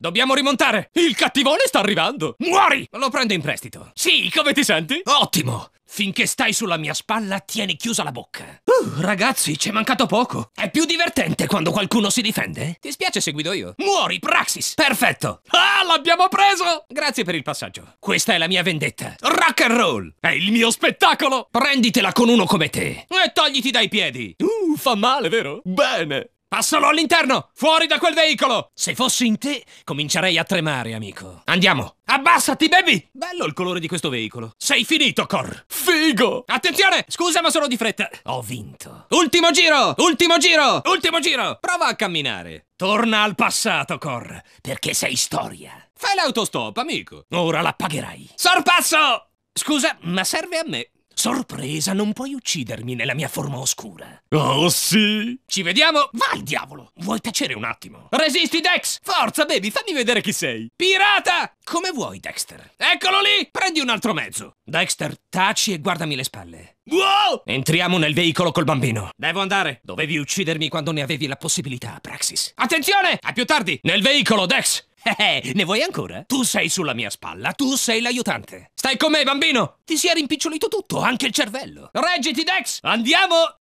Dobbiamo rimontare! Il cattivone sta arrivando! Muori! Lo prendo in prestito. Sì, come ti senti? Ottimo! Finché stai sulla mia spalla, tieni chiusa la bocca. Uh, ragazzi, ci è mancato poco. È più divertente quando qualcuno si difende. Ti spiace se guido io? Muori, Praxis! Perfetto! Ah, l'abbiamo preso! Grazie per il passaggio. Questa è la mia vendetta. Rock and roll! È il mio spettacolo! Prenditela con uno come te. E togliti dai piedi! Uh, fa male, vero? Bene! Passalo all'interno! Fuori da quel veicolo! Se fossi in te, comincerei a tremare, amico. Andiamo! Abbassati, baby! Bello il colore di questo veicolo. Sei finito, Cor! Figo! Attenzione! Scusa, ma sono di fretta. Ho vinto. Ultimo giro! Ultimo giro! Ultimo giro! Prova a camminare. Torna al passato, Cor, perché sei storia. Fai l'autostop, amico. Ora la pagherai. Sorpasso! Scusa, ma serve a me. Sorpresa, non puoi uccidermi nella mia forma oscura. Oh, sì? Ci vediamo? Vai, diavolo! Vuoi tacere un attimo? Resisti, Dex! Forza, baby, fammi vedere chi sei! Pirata! Come vuoi, Dexter. Eccolo lì! Prendi un altro mezzo. Dexter, taci e guardami le spalle. Wow! Entriamo nel veicolo col bambino. Devo andare. Dovevi uccidermi quando ne avevi la possibilità, Praxis. Attenzione! A più tardi! Nel veicolo, Dex! Eh, ne vuoi ancora? Tu sei sulla mia spalla, tu sei l'aiutante. Stai con me, bambino! Ti si è rimpicciolito tutto, anche il cervello. Reggiti, Dex! Andiamo